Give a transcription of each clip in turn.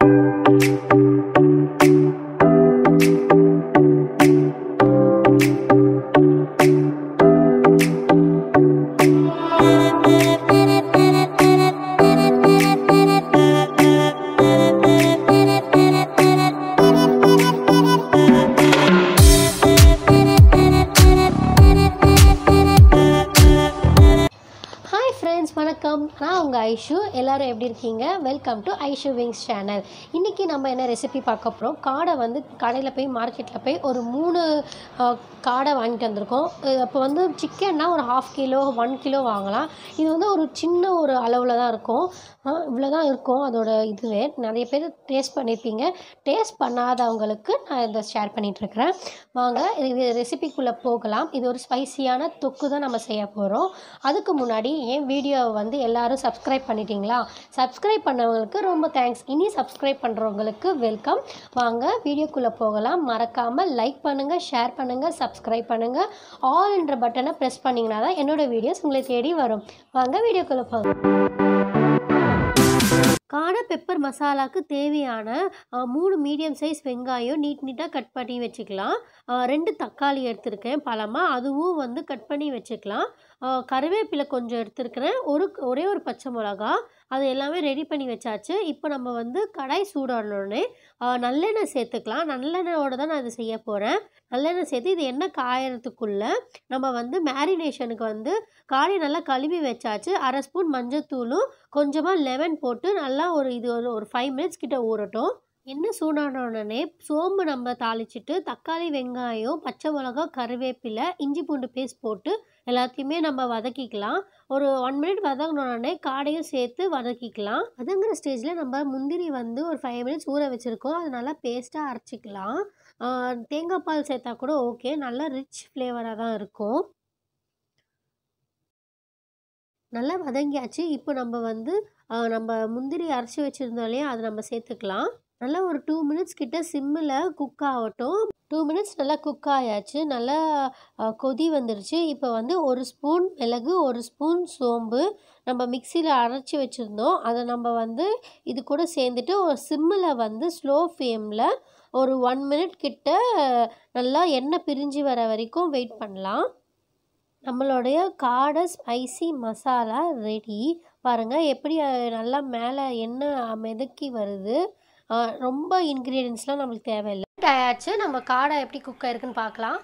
Thank you. உங்கள் ஐஷு எல்லோரும் எப்படி இருக்கீங்க welcome to Aishu wings channel இன்றைக்கி நம்ம என்ன ரெசிபி பார்க்க போகிறோம் காடை வந்து கடையில் போய் மார்க்கெட்டில் போய் ஒரு மூணு காடை வாங்கிட்டு வந்திருக்கோம் அப்போ வந்து சிக்கன்னா ஒரு ஹாஃப் கிலோ ஒன் கிலோ வாங்கலாம் இது வந்து ஒரு சின்ன ஒரு அளவில் தான் இருக்கும் இவ்வளோ தான் இருக்கும் அதோட இதுவே நிறைய பேர் டேஸ்ட் பண்ணியிருப்பீங்க டேஸ்ட் பண்ணாதவங்களுக்கு நான் இதை ஷேர் பண்ணிகிட்ருக்கிறேன் வாங்க இது ரெசிபிக்குள்ளே போகலாம் இது ஒரு ஸ்பைசியான தொக்கு தான் நம்ம செய்ய போகிறோம் அதுக்கு முன்னாடி என் வீடியோவை வந்து எல்லோரும் சப்ஸ் சப்ஸ்கிரைப் பண்ணிட்டீங்களா சப்ஸ்கிரைப் பண்ணவங்களுக்கு ரொம்ப தேங்க்ஸ் இனி சப்ஸ்கிரைப் பண்ணுறவங்களுக்கு வெல்கம் வாங்க வீடியோக்குள்ளே போகலாம் மறக்காமல் லைக் பண்ணுங்கள் ஷேர் பண்ணுங்கள் சப்ஸ்கிரைப் பண்ணுங்கள் ஆல்ன்ற பட்டனை ப்ரெஸ் பண்ணிங்கன்னா தான் என்னோடய வீடியோஸ் உங்களை தேடி வரும் வாங்க வீடியோக்குள்ளே போகலாம் காடை பெப்பர் மசாலாவுக்கு தேவையான மூணு மீடியம் சைஸ் வெங்காயம் நீட் நீட்டாக கட் பண்ணி வச்சுக்கலாம் ரெண்டு தக்காளி எடுத்திருக்கேன் பழமாக அதுவும் வந்து கட் பண்ணி வச்சுக்கலாம் கருவேப்பிலை கொஞ்சம் எடுத்துருக்கிறேன் ஒரு ஒரே ஒரு பச்சை மிளகா அது எல்லாமே ரெடி பண்ணி வச்சாச்சு இப்போ நம்ம வந்து கடாய் சூடானோடனே நல்லெண்ணெய் சேர்த்துக்கலாம் நல்லெண்ணெயோடு தான் நான் இது செய்ய போகிறேன் நல்லெண்ணெய் சேர்த்து இது எண்ணெய் காயறதுக்குள்ளே நம்ம வந்து மேரினேஷனுக்கு வந்து காயை நல்லா கழுவி வச்சாச்சு அரை ஸ்பூன் மஞ்சத்தூளும் கொஞ்சமாக லெமன் போட்டு நல்லா ஒரு இது ஒரு ஒரு ஃபைவ் மினிட்ஸ் கிட்டே ஊறட்டும் எண்ணெய் சூடான உடனே சோம்பு நம்ம தாளிச்சிட்டு தக்காளி வெங்காயம் பச்சை மிளகா கருவேப்பிலை இஞ்சி பூண்டு பேஸ்ட் போட்டு எல்லாத்தையுமே நம்ம வதக்கிக்கலாம் ஒரு ஒன் மினிட் வதங்கினோடனே காடையும் சேர்த்து வதக்கிக்கலாம் அதுங்கிற ஸ்டேஜில் நம்ம முந்திரி வந்து ஒரு ஃபைவ் மினிட்ஸ் ஊற வச்சுருக்கோம் அது நல்லா பேஸ்ட்டாக அரைச்சிக்கலாம் தேங்காய் பால் சேர்த்தா கூட ஓகே நல்லா ரிச் ஃப்ளேவராக தான் இருக்கும் நல்லா வதங்கியாச்சு இப்போ நம்ம வந்து நம்ம முந்திரி அரைச்சி வச்சுருந்தோம் இல்லையா அதை நம்ம சேர்த்துக்கலாம் நல்லா ஒரு டூ மினிட்ஸ் கிட்ட சிம்மில் குக் ஆகட்டும் டூ மினிட்ஸ் நல்லா குக் ஆயாச்சு நல்லா கொதி வந்துருச்சு இப்போ வந்து ஒரு ஸ்பூன் மிளகு ஒரு ஸ்பூன் சோம்பு நம்ம மிக்சியில் அரைச்சி வச்சுருந்தோம் அதை நம்ம வந்து இது கூட சேர்ந்துட்டு ஒரு சிம்மில் வந்து ஸ்லோ ஃப்ளேமில் ஒரு ஒன் மினிட் கிட்ட நல்லா எண்ணெய் பிரிஞ்சு வர வரைக்கும் வெயிட் பண்ணலாம் நம்மளுடைய காடை ஸ்பைசி மசாலா ரெடி பாருங்கள் எப்படி நல்லா மேலே எண்ணெய் மெதக்கி வருது ரொம்ப இன்க்ரீடியன்ஸ்லாம் நம்மளுக்கு தேவையில்லை ஆயாச்சு நம்ம காடை எப்படி குக் ஆயிருக்குன்னு பார்க்கலாம்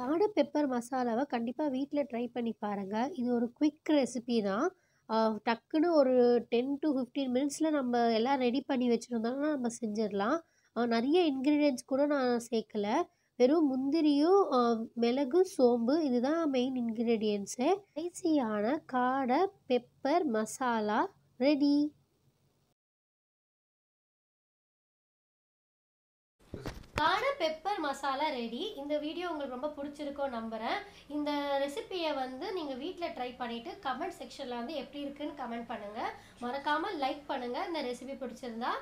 காடை பெப்பர் மசாலாவை கண்டிப்பாக வீட்டில் ட்ரை பண்ணி பாருங்கள் இது ஒரு குவிக் ரெசிபி தான் டக்குன்னு ஒரு டென் டு ஃபிஃப்டீன் மினிட்ஸில் நம்ம எல்லாம் ரெடி பண்ணி வச்சுருந்தோம்னா நம்ம செஞ்சிடலாம் நிறைய இன்க்ரீடியன்ட்ஸ் கூட நான் சேர்க்கலை வெறும் முந்திரியும் மிளகு சோம்பு இதுதான் மெயின் இன்க்ரீடியன்ஸு ஸ்பைசியான காடை பெப்பர் மசாலா ரெடி கார பெப்பர் மசாலா ரெடி இந்த வீடியோ உங்களுக்கு ரொம்ப பிடிச்சிருக்கோம் நம்புகிறேன் இந்த ரெசிபியை வந்து நீங்கள் வீட்டில் ட்ரை பண்ணிவிட்டு கமெண்ட் செக்ஷனில் வந்து எப்படி இருக்குன்னு கமெண்ட் பண்ணுங்கள் மறக்காமல் லைக் பண்ணுங்கள் இந்த ரெசிபி பிடிச்சிருந்தா